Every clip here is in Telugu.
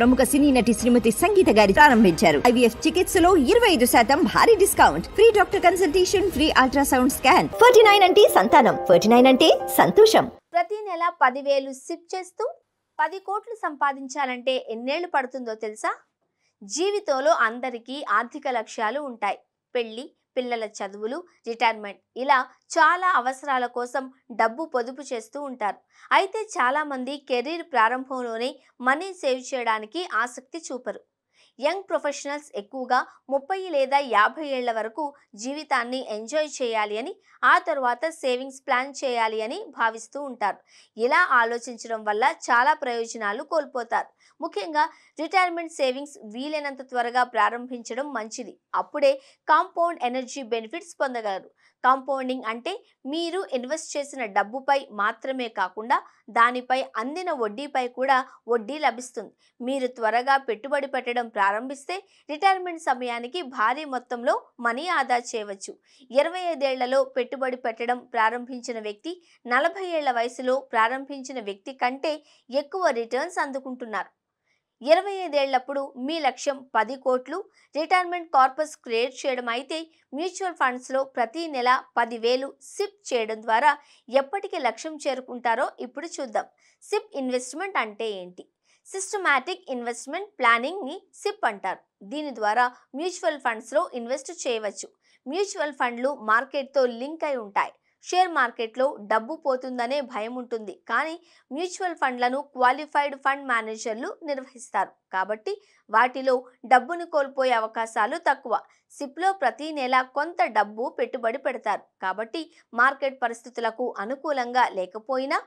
ప్రముఖ సినీ నటి శ్రీమతి సంగీత గారి ప్రారంభించారు ఐవీఎఫ్ చికిత్సలో ఇరవై ఐదు శాతం భారీ discount free doctor consultation free ultrasound scan forty nine అంటే సంతానం ఫోర్టీ నైన్ అంటే సంతోషం ప్రతి నెల పదివేలు సిప్ చేస్తూ పది కోట్లు సంపాదించాలంటే ఎన్నేళ్లు పడుతుందో తెలుసా జీవితంలో అందరికీ ఆర్థిక లక్ష్యాలు ఉంటాయి పెళ్లి పిల్లల చదువులు రిటైర్మెంట్ ఇలా చాలా అవసరాల కోసం డబ్బు పొదుపు చేస్తూ ఉంటారు అయితే చాలామంది కెరీర్ ప్రారంభంలోనే మనీ సేవ్ చేయడానికి ఆసక్తి చూపరు యంగ్ ప్రొఫెషనల్స్ ఎక్కువగా ముప్పై లేదా యాభై ఏళ్ల వరకు జీవితాన్ని ఎంజాయ్ చేయాలి అని ఆ తర్వాత సేవింగ్స్ ప్లాన్ చేయాలి అని భావిస్తూ ఉంటారు ఇలా ఆలోచించడం వల్ల చాలా ప్రయోజనాలు కోల్పోతారు ముఖ్యంగా రిటైర్మెంట్ సేవింగ్స్ వీలైనంత త్వరగా ప్రారంభించడం మంచిది అప్పుడే కాంపౌండ్ ఎనర్జీ బెనిఫిట్స్ పొందగలరు కాంపౌండింగ్ అంటే మీరు ఇన్వెస్ట్ చేసిన డబ్బుపై మాత్రమే కాకుండా దానిపై అందిన వడ్డీపై కూడా వడ్డీ లభిస్తుంది మీరు త్వరగా పెట్టుబడి పెట్టడం ప్రారంభిస్తే రిటైర్మెంట్ సమయానికి భారీ మొత్తంలో మనీ ఆదా చేయవచ్చు ఇరవై ఐదేళ్లలో పెట్టుబడి పెట్టడం ప్రారంభించిన వ్యక్తి నలభై ఏళ్ల వయసులో ప్రారంభించిన వ్యక్తి కంటే ఎక్కువ రిటర్న్స్ అందుకుంటున్నారు ఇరవై ఐదేళ్లప్పుడు మీ లక్ష్యం పది కోట్లు రిటైర్మెంట్ కార్పస్ క్రియేట్ చేయడం అయితే మ్యూచువల్ ఫండ్స్లో ప్రతి నెల పదివేలు సిప్ చేయడం ద్వారా ఎప్పటికి లక్ష్యం చేరుకుంటారో ఇప్పుడు చూద్దాం సిప్ ఇన్వెస్ట్మెంట్ అంటే ఏంటి సిస్టమాటిక్ ఇన్వెస్ట్మెంట్ ప్లానింగ్ని సిప్ అంటారు దీని ద్వారా మ్యూచువల్ ఫండ్స్లో ఇన్వెస్ట్ చేయవచ్చు మ్యూచువల్ ఫండ్లు మార్కెట్తో లింక్ అయి ఉంటాయి షేర్ మార్కెట్లో డబ్బు పోతుందనే భయం ఉంటుంది కానీ మ్యూచువల్ ఫండ్లను క్వాలిఫైడ్ ఫండ్ మేనేజర్లు నిర్వహిస్తారు కాబట్టి వాటిలో డబ్బును కోల్పోయే అవకాశాలు తక్కువ సిప్లో ప్రతి నెల కొంత డబ్బు పెట్టుబడి పెడతారు కాబట్టి మార్కెట్ పరిస్థితులకు అనుకూలంగా లేకపోయినా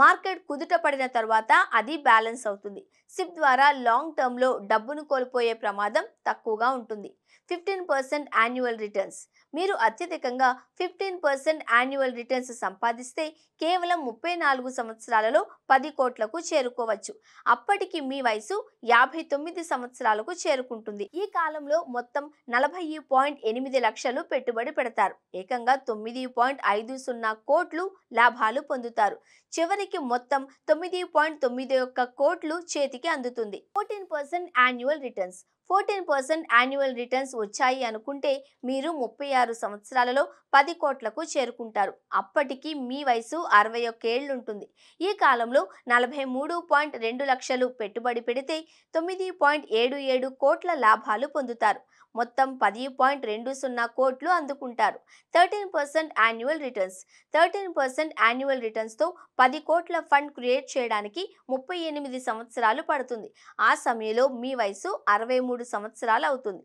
మార్కెట్ కుదుట పడిన తర్వాత అది బ్యాలెన్స్ అవుతుంది సిప్ ద్వారా లాంగ్ టర్మ్లో డబ్బును కోల్పోయే ప్రమాదం తక్కువగా ఉంటుంది ఫిఫ్టీన్ పర్సెంట్ యాన్యువల్ రిటర్న్స్ మీరు అత్యధికంగా ఫిఫ్టీన్ పర్సెంట్ యాన్యువల్ రిటర్న్స్ సంపాదిస్తే కేవలం ముప్పై నాలుగు సంవత్సరాలలో పది కోట్లకు చేరుకోవచ్చు అప్పటికి మీ వయసు యాభై తొమ్మిది సంవత్సరాలకు చేరుకుంటుంది ఈ కాలంలో మొత్తం నలభై పాయింట్ ఎనిమిది లక్షలు పెట్టుబడి పెడతారు ఏకంగా తొమ్మిది పాయింట్ ఐదు సున్నా కోట్లు లాభాలు పొందుతారు చివరికి మొత్తం తొమ్మిది పాయింట్ తొమ్మిది ఒక్క కోట్లు చేతికి అందుతుంది fourteen percent annual returns fourteen percent annual returns వచ్చాయి అనుకుంటే మీరు ముప్పై ఆరు సంవత్సరాలలో పది కోట్లకు చేరుకుంటారు అప్పటికి మీ వయసు అరవై ఒక్కేళ్ళు ఉంటుంది ఈ కాలంలో నలభై మూడు పాయింట్ రెండు లక్షలు పెట్టుబడి పెడితే తొమ్మిది పాయింట్ ఏడు ఏడు కోట్ల లాభాలు పొందుతారు మొత్తం పది పాయింట్ రెండు సున్నా కోట్లు అందుకుంటారు thirteen percent annual returns thirteen percent annual రిటర్న్స్తో పది కోట్ల ఫండ్ క్రియేట్ చేయడానికి ముప్పై ఎనిమిది సంవత్సరాలు పడుతుంది ఆ సమయంలో మీ వయసు అరవై మూడు మూడు సంవత్సరాలు అవుతుంది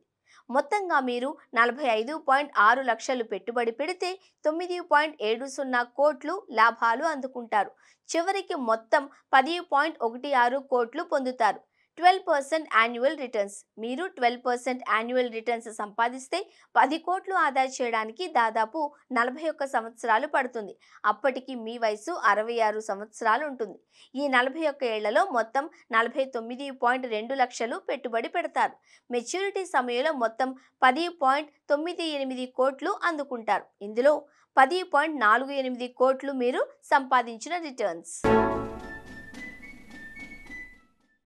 మొత్తంగా మీరు నలభై ఐదు పాయింట్ ఆరు లక్షలు పెట్టుబడి పెడితే తొమ్మిది పాయింట్ ఏడు సున్నా కోట్లు లాభాలు అందుకుంటారు చివరికి మొత్తం పది పాయింట్ ఒకటి ఆరు కోట్లు పొందుతారు ట్వెల్వ్ పర్సెంట్ యాన్యువల్ రిటర్న్స్ మీరు ట్వెల్వ్ పర్సెంట్ యాన్యువల్ రిటర్న్స్ సంపాదిస్తే పది కోట్లు ఆదా చేయడానికి దాదాపు నలభై ఒక్క సంవత్సరాలు పడుతుంది అప్పటికి మీ వయసు అరవై ఆరు సంవత్సరాలు ఉంటుంది ఈ నలభై ఒక్క ఏళ్లలో మొత్తం నలభై తొమ్మిది పాయింట్ రెండు లక్షలు పెట్టుబడి పెడతారు మెచ్యూరిటీ సమయంలో మొత్తం పది పాయింట్ తొమ్మిది ఎనిమిది కోట్లు అందుకుంటారు ఇందులో పది పాయింట్ నాలుగు ఎనిమిది కోట్లు మీరు సంపాదించిన రిటర్న్స్